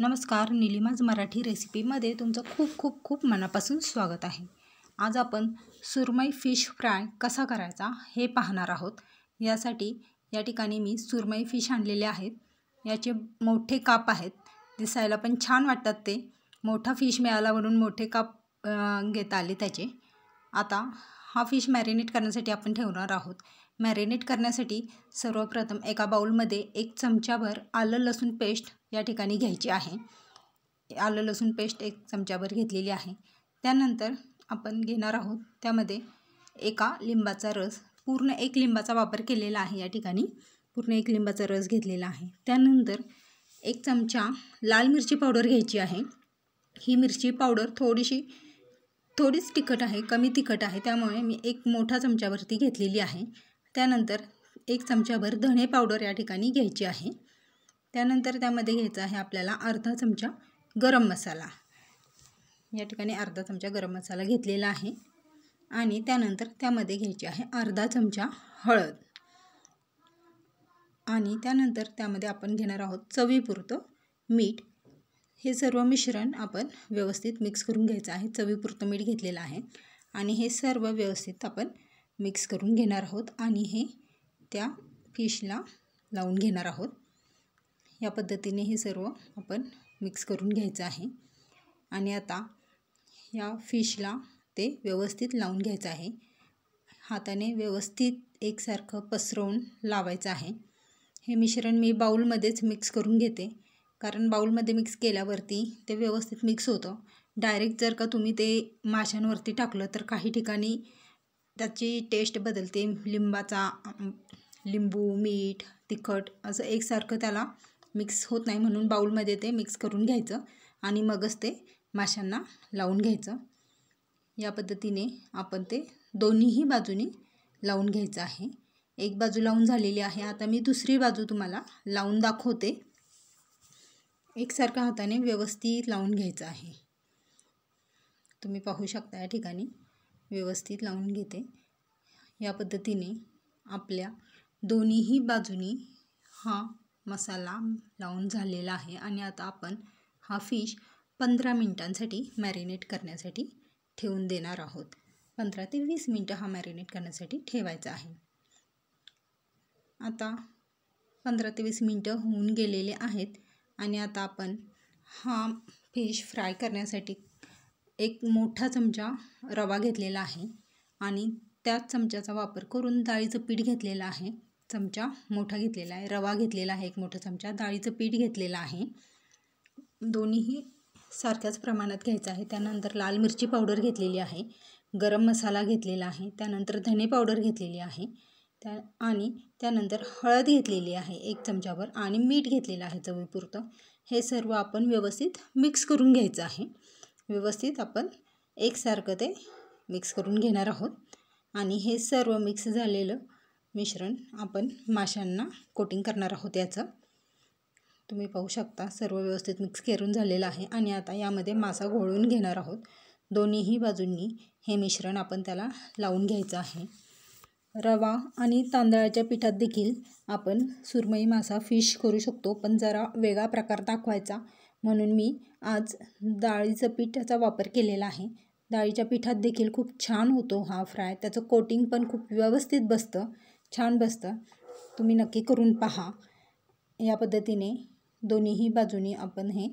नमस्कार निलिमाज मराठी रेसिपीमध्ये तुमचं खूप खूप खूप मनापासून स्वागत आहे आज आपण सुरमई फिश फ्राय कसा करायचा हे पाहणार आहोत यासाठी या ठिकाणी मी सुरमई फिश आणलेले आहेत याचे मोठे काप आहेत दिसायला पण छान वाटतात ते मोठा फिश मिळाला म्हणून मोठे काप घेता आले त्याचे आता हा फिश मॅरिनेट करण्यासाठी आपण ठेवणार आहोत मॅरिनेट करण्यासाठी सर्वप्रथम एका बाउलमध्ये एक चमच्याभर आलं लसूण पेस्ट या ठिकाणी घ्यायची आहे आलं लसूण पेस्ट एक चमच्याभर घेतलेली आहे त्यानंतर आपण घेणार आहोत त्यामध्ये एका लिंबाचा रस पूर्ण एक लिंबाचा वापर केलेला आहे या ठिकाणी पूर्ण एक लिंबाचा रस घेतलेला आहे त्यानंतर एक चमचा लाल मिरची पावडर घ्यायची आहे ही मिरची पावडर थोडीशी थोडीच तिखट आहे कमी तिखट आहे त्यामुळे मी एक मोठा चमच्यावरती घेतलेली आहे त्यानंतर एक चमचाभर धणे पावडर या ठिकाणी घ्यायची आहे त्यानंतर त्यामध्ये घ्यायचं आहे आपल्याला अर्धा चमचा गरम मसाला या ठिकाणी अर्धा चमचा गरम मसाला घेतलेला आहे आणि त्यानंतर त्यामध्ये घ्यायची आहे अर्धा चमचा हळद आणि त्यानंतर त्यामध्ये आपण घेणार आहोत चवीपुरतं मीठ हे सर्व मिश्रण आपण व्यवस्थित मिक्स करून घ्यायचं आहे चवीपुरतं मीठ घेतलेलं आहे आणि हे सर्व व्यवस्थित आपण मिक्स करून घेणार आहोत आणि हे त्या फिशला लावून घेणार आहोत या पद्धतीने हे सर्व आपण मिक्स करून घ्यायचं आहे आणि आता या फिशला ते व्यवस्थित लावून घ्यायचं आहे हाताने व्यवस्थित एकसारखं पसरवून लावायचं आहे हे मिश्रण मी बाऊलमध्येच मिक्स करून घेते कारण बाऊलमध्ये मिक्स केल्यावरती ते व्यवस्थित मिक्स होतं डायरेक्ट जर का तुम्ही ते माशांवरती टाकलं तर काही ठिकाणी त्याची टेस्ट बदलते लिंबाचा लिंबू मीठ तिखट असं एकसारखं त्याला मिक्स होत नाही म्हणून बाउलमध्ये ते मिक्स करून घ्यायचं आणि मगच ते माशांना लावून घ्यायचं या पद्धतीने आपण ते दोन्हीही बाजूनी लावून घ्यायचं आहे एक बाजू लावून झालेली आहे आता मी दुसरी बाजू तुम्हाला लावून दाखवते एकसारख्या हाताने व्यवस्थित लावून घ्यायचं आहे तुम्ही पाहू शकता या ठिकाणी व्यवस्थित लावून घेते या पद्धतीने आपल्या दोन्हीही बाजूनी हा मसाला लावून झालेला आहे आणि आता आपण हा फिश पंधरा मिनटांसाठी मॅरिनेट करण्यासाठी ठेवून देणार आहोत पंधरा ते वीस मिनटं हा मॅरिनेट करण्यासाठी ठेवायचा आहे आता पंधरा ते वीस मिनटं होऊन गेलेले आहेत आणि आता आपण हा फिश फ्राय करण्यासाठी एक मोठा चमचा रवा घेतलेला आहे आणि त्याच चमच्याचा वापर करून डाळीचं पीठ घेतलेलं आहे चमचा मोठा घेतलेला आहे रवा घेतलेला आहे एक मोठा चमचा डाळीचं पीठ घेतलेलं आहे दोन्हीही सारख्याच प्रमाणात घ्यायचं आहे त्यानंतर लाल मिरची पावडर घेतलेली आहे गरम मसाला घेतलेला आहे त्यानंतर धने पावडर घेतलेली आहे त्या आणि त्यानंतर हळद घेतलेली आहे एक चमच्यावर आणि मीठ घेतलेलं आहे चवीपुरतं हे सर्व आपण व्यवस्थित मिक्स करून घ्यायचं आहे व्यवस्थित आपण एकसारखं ते मिक्स करून घेणार आहोत आणि हे सर्व मिक्स झालेलं मिश्रण आपण माशांना कोटिंग करणार आहोत याचं तुम्ही पाहू शकता सर्व व्यवस्थित मिक्स करून झालेलं आहे आणि आता यामध्ये मासा घोळून घेणार आहोत दोन्हीही बाजूंनी हे मिश्रण आपण त्याला लावून घ्यायचं आहे रवा आणि तांदळाच्या पिठात देखील आपण सुरमई मासा फिश करू शकतो पण जरा वेगळा प्रकार दाखवायचा म्हणून मी आज डाळीचं पीठाचा वापर केलेला आहे डाळीच्या पिठात देखील खूप छान होतो हा फ्राय त्याचं कोटिंग पण खूप व्यवस्थित बसतं छान बसतं तुम्ही नक्की करून पहा या पद्धतीने दोन्हीही बाजूनी आपण हे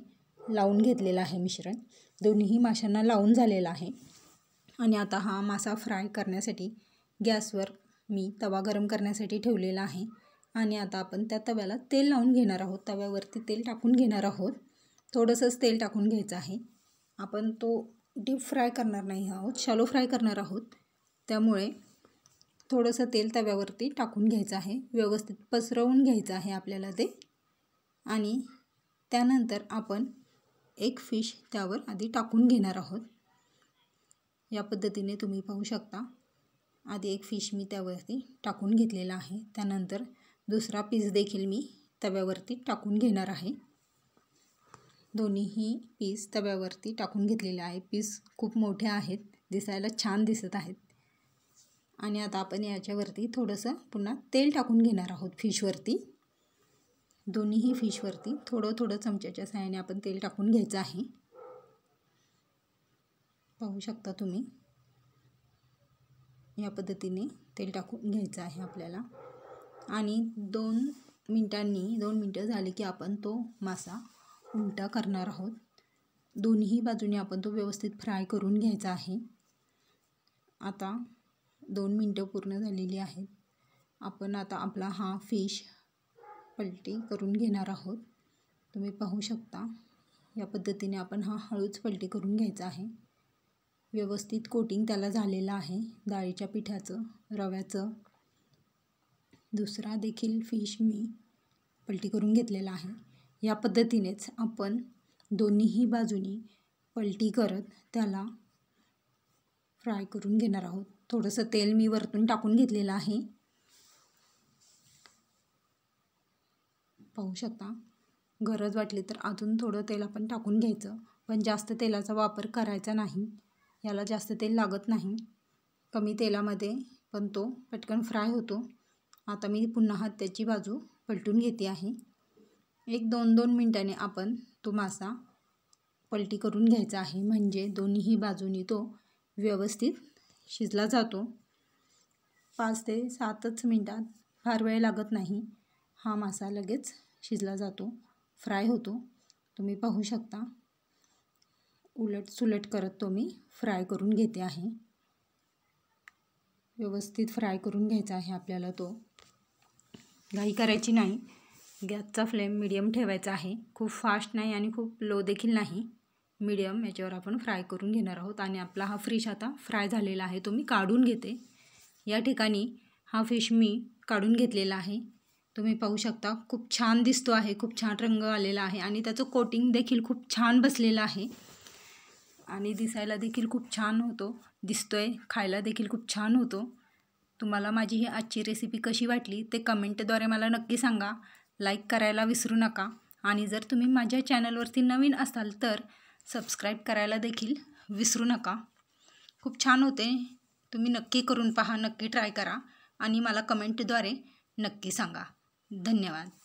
लावून घेतलेलं आहे मिश्रण दोन्हीही माशांना लावून झालेलं आहे आणि आता हा मासा फ्राय करण्यासाठी गॅसवर मी तवा गरम करण्यासाठी ठेवलेला आहे आणि आता आपण त्या तव्याला तेल लावून घेणार आहोत तव्यावरती तेल टाकून घेणार आहोत थोडंसंच तेल टाकून घ्यायचं आहे आपण तो डीप फ्राय करणार नाही आहोत शॅलो फ्राय करणार आहोत त्यामुळे थोडंसं तेल तव्यावरती टाकून घ्यायचं आहे व्यवस्थित पसरवून घ्यायचं आहे आपल्याला ते आणि त्यानंतर आपण एक फिश त्यावर आधी टाकून घेणार आहोत या पद्धतीने तुम्ही पाहू शकता आधी एक फिश मी त्यावरती टाकून घेतलेला आहे त्यानंतर दुसरा पीस देखील मी तव्यावरती टाकून घेणार आहे दोन्हीही पीस तव्यावरती टाकून घेतलेले आहे पीस खूप मोठे आहेत दिसायला छान दिसत आहेत आणि आता आपण याच्यावरती थोडंसं पुन्हा तेल टाकून घेणार आहोत फिशवरती दोन्हीही फिशवरती थोडं थोडं चमच्याच्या सहाय्याने आपण तेल टाकून घ्यायचं आहे पाहू शकता तुम्ही या पद्धतीने तेल टाकून घ्यायचं आहे आपल्याला आणि दोन मिनटांनी दोन मिनटं झाली की आपण तो मासा उलटा करणार आहोत दोन्ही बाजूने आपण तो व्यवस्थित फ्राय करून घ्यायचा आहे आता दोन मिनटं पूर्ण झालेली आहेत आपण आता आपला हा फिश पलटी करून घेणार आहोत तुम्ही पाहू शकता या पद्धतीने आपण हा हळूच पलटी करून घ्यायचा आहे व्यवस्थित कोटिंग त्याला झालेलं आहे डाळीच्या पिठाचं रव्याचं दुसरा देखील फिश मी पलटी करून घेतलेला आहे या पद्धतीनेच आपण दोन्हीही बाजूनी पलटी करत त्याला फ्राय करून घेणार आहोत थोडंसं तेल मी वरतून टाकून घेतलेलं आहे पाहू शकता गरज वाटली तर अजून थोडं तेल आपण टाकून घ्यायचं पण जास्त तेलाचा वापर करायचा नाही याला जास्त तेल लागत नाही कमी तेलामध्ये पण तो पटकन फ्राय होतो आता मी पुन्हा त्याची बाजू पलटून घेते आहे एक दोन दोन मिनटाने आपण तो मासा पलटी करून घ्यायचा आहे म्हणजे दोन्हीही बाजूनी तो व्यवस्थित शिजला जातो पाच ते सातच मिनटात फार वेळ लागत नाही हा मासा लगेच शिजला जातो फ्राय होतो तुम्ही पाहू शकता उलट सुलट करत तो मी फ्राय करून घेते आहे व्यवस्थित फ्राय करून घ्यायचा आहे आपल्याला तो घाई करायची नाही गॅसचा फ्लेम मीडियम ठेवायचा आहे खूप फास्ट नाही आणि खूप लो देखील नाही मीडियम याच्यावर आपण फ्राय करून घेणार आहोत आणि आपला हा फिश आता फ्राय झालेला आहे तो मी काढून घेते या ठिकाणी हा फिश मी काढून घेतलेला आहे तुम्ही पाहू शकता खूप छान दिसतो आहे खूप छान रंग आलेला आहे आणि त्याचं कोटिंग देखील खूप छान बसलेलं आहे आणि दिसायला देखील खूप छान होतो दिसतो आहे खायला देखील खूप छान होतो तुम्हाला माझी ही आजची रेसिपी कशी वाटली ते कमेंटद्वारे मला नक्की सांगा लाईक करायला विसरू नका आणि जर तुम्ही माझ्या चॅनलवरती नवीन असाल तर सबस्क्राईब करायला देखील विसरू नका खूप छान होते तुम्ही नक्की करून पहा नक्की ट्राय करा आणि मला कमेंटद्वारे नक्की सांगा धन्यवाद